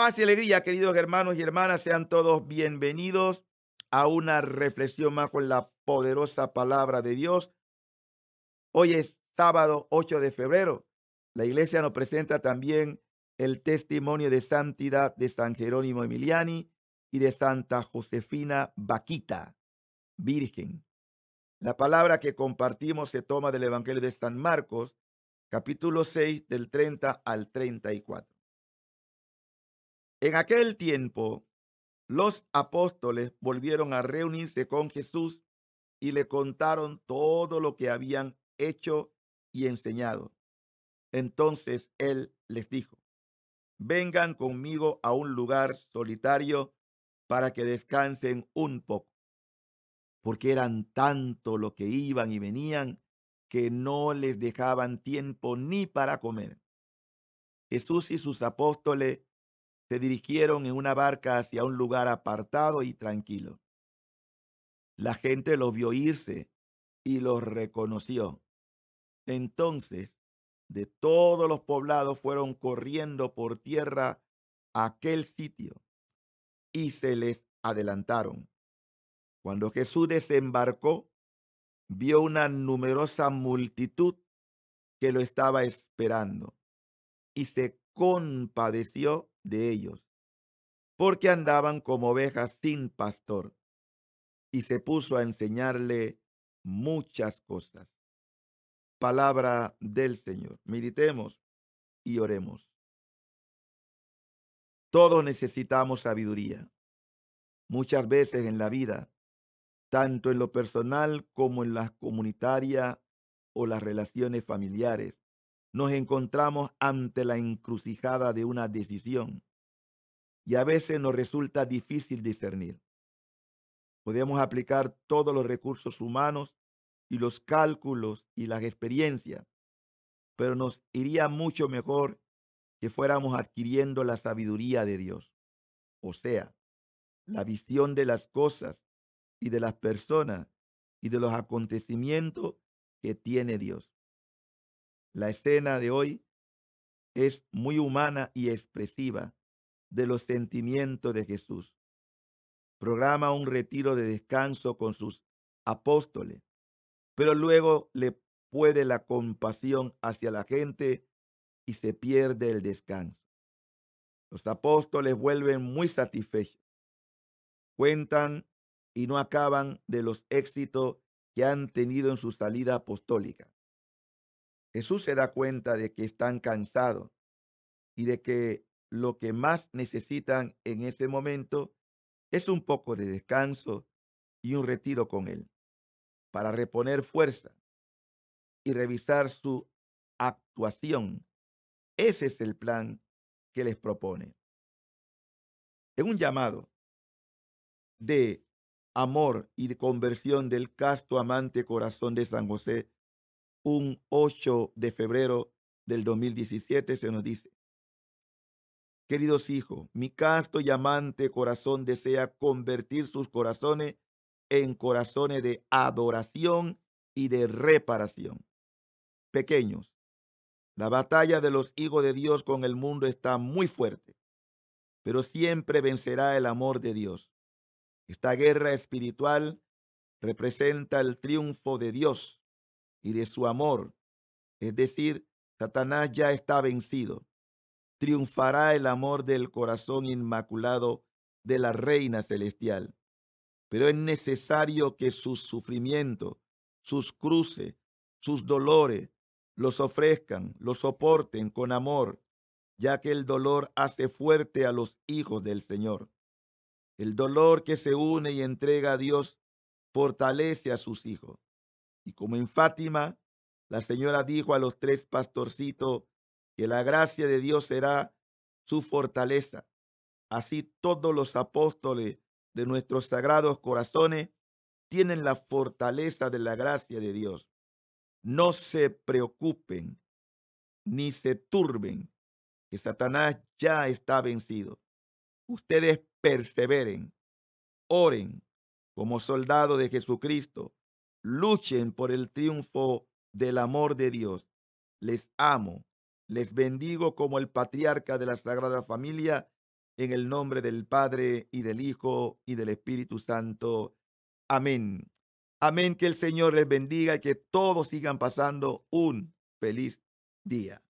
Paz y alegría, queridos hermanos y hermanas, sean todos bienvenidos a una reflexión más con la poderosa palabra de Dios. Hoy es sábado 8 de febrero. La iglesia nos presenta también el testimonio de santidad de San Jerónimo Emiliani y de Santa Josefina Baquita, Virgen. La palabra que compartimos se toma del Evangelio de San Marcos, capítulo 6, del 30 al 34. En aquel tiempo, los apóstoles volvieron a reunirse con Jesús y le contaron todo lo que habían hecho y enseñado. Entonces él les dijo, vengan conmigo a un lugar solitario para que descansen un poco, porque eran tanto lo que iban y venían que no les dejaban tiempo ni para comer. Jesús y sus apóstoles se dirigieron en una barca hacia un lugar apartado y tranquilo. La gente los vio irse y los reconoció. Entonces, de todos los poblados fueron corriendo por tierra a aquel sitio y se les adelantaron. Cuando Jesús desembarcó, vio una numerosa multitud que lo estaba esperando y se compadeció de ellos, porque andaban como ovejas sin pastor, y se puso a enseñarle muchas cosas. Palabra del Señor. Meditemos y oremos. Todos necesitamos sabiduría. Muchas veces en la vida, tanto en lo personal como en la comunitaria o las relaciones familiares, nos encontramos ante la encrucijada de una decisión y a veces nos resulta difícil discernir. Podemos aplicar todos los recursos humanos y los cálculos y las experiencias, pero nos iría mucho mejor que fuéramos adquiriendo la sabiduría de Dios, o sea, la visión de las cosas y de las personas y de los acontecimientos que tiene Dios. La escena de hoy es muy humana y expresiva de los sentimientos de Jesús. Programa un retiro de descanso con sus apóstoles, pero luego le puede la compasión hacia la gente y se pierde el descanso. Los apóstoles vuelven muy satisfechos. Cuentan y no acaban de los éxitos que han tenido en su salida apostólica. Jesús se da cuenta de que están cansados y de que lo que más necesitan en ese momento es un poco de descanso y un retiro con Él para reponer fuerza y revisar su actuación. Ese es el plan que les propone. En un llamado de amor y de conversión del casto amante corazón de San José un 8 de febrero del 2017 se nos dice, queridos hijos, mi casto y amante corazón desea convertir sus corazones en corazones de adoración y de reparación. Pequeños, la batalla de los hijos de Dios con el mundo está muy fuerte, pero siempre vencerá el amor de Dios. Esta guerra espiritual representa el triunfo de Dios y de su amor. Es decir, Satanás ya está vencido. Triunfará el amor del corazón inmaculado de la Reina Celestial. Pero es necesario que sus sufrimientos, sus cruces, sus dolores, los ofrezcan, los soporten con amor, ya que el dolor hace fuerte a los hijos del Señor. El dolor que se une y entrega a Dios fortalece a sus hijos. Y como en Fátima, la señora dijo a los tres pastorcitos que la gracia de Dios será su fortaleza. Así todos los apóstoles de nuestros sagrados corazones tienen la fortaleza de la gracia de Dios. No se preocupen ni se turben, que Satanás ya está vencido. Ustedes perseveren, oren como soldados de Jesucristo Luchen por el triunfo del amor de Dios. Les amo. Les bendigo como el patriarca de la Sagrada Familia, en el nombre del Padre y del Hijo y del Espíritu Santo. Amén. Amén. Que el Señor les bendiga y que todos sigan pasando un feliz día.